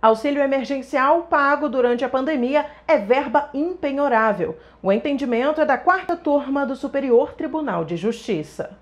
Auxílio emergencial pago durante a pandemia é verba impenhorável. O entendimento é da quarta turma do Superior Tribunal de Justiça.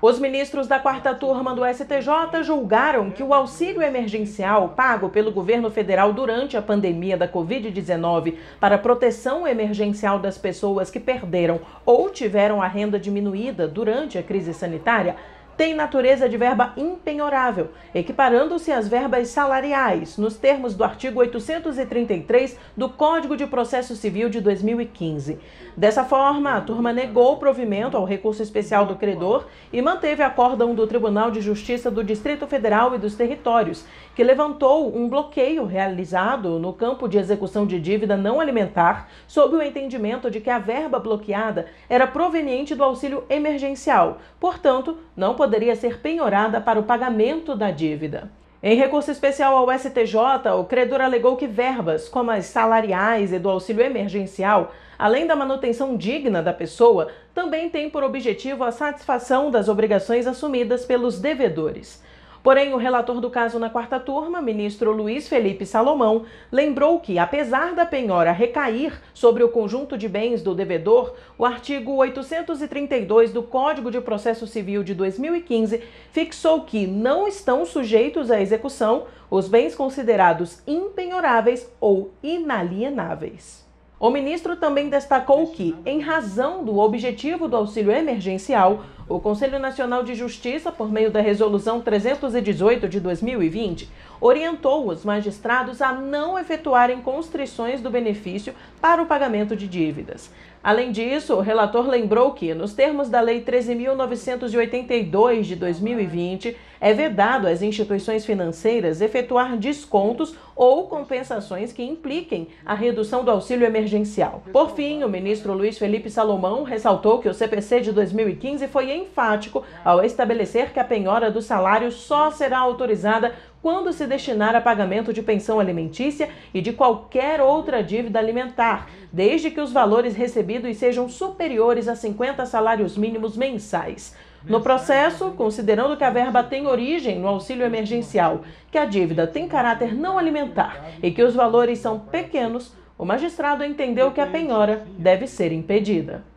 Os ministros da quarta turma do STJ julgaram que o auxílio emergencial pago pelo governo federal durante a pandemia da Covid-19 para proteção emergencial das pessoas que perderam ou tiveram a renda diminuída durante a crise sanitária tem natureza de verba impenhorável, equiparando-se às verbas salariais, nos termos do artigo 833 do Código de Processo Civil de 2015. Dessa forma, a turma negou o provimento ao recurso especial do credor e manteve a acórdão do Tribunal de Justiça do Distrito Federal e dos Territórios, que levantou um bloqueio realizado no campo de execução de dívida não alimentar, sob o entendimento de que a verba bloqueada era proveniente do auxílio emergencial, portanto, não poderia poderia ser penhorada para o pagamento da dívida. Em recurso especial ao STJ, o credor alegou que verbas, como as salariais e do auxílio emergencial, além da manutenção digna da pessoa, também têm por objetivo a satisfação das obrigações assumidas pelos devedores. Porém, o relator do caso na quarta turma, ministro Luiz Felipe Salomão, lembrou que, apesar da penhora recair sobre o conjunto de bens do devedor, o artigo 832 do Código de Processo Civil de 2015 fixou que não estão sujeitos à execução os bens considerados impenhoráveis ou inalienáveis. O ministro também destacou que, em razão do objetivo do auxílio emergencial, o Conselho Nacional de Justiça, por meio da Resolução 318 de 2020, orientou os magistrados a não efetuarem constrições do benefício para o pagamento de dívidas. Além disso, o relator lembrou que, nos termos da Lei 13.982 de 2020, é vedado às instituições financeiras efetuar descontos ou compensações que impliquem a redução do auxílio emergencial. Por fim, o ministro Luiz Felipe Salomão ressaltou que o CPC de 2015 foi enfático ao estabelecer que a penhora do salário só será autorizada quando se destinar a pagamento de pensão alimentícia e de qualquer outra dívida alimentar, desde que os valores recebidos sejam superiores a 50 salários mínimos mensais. No processo, considerando que a verba tem origem no auxílio emergencial, que a dívida tem caráter não alimentar e que os valores são pequenos, o magistrado entendeu que a penhora deve ser impedida.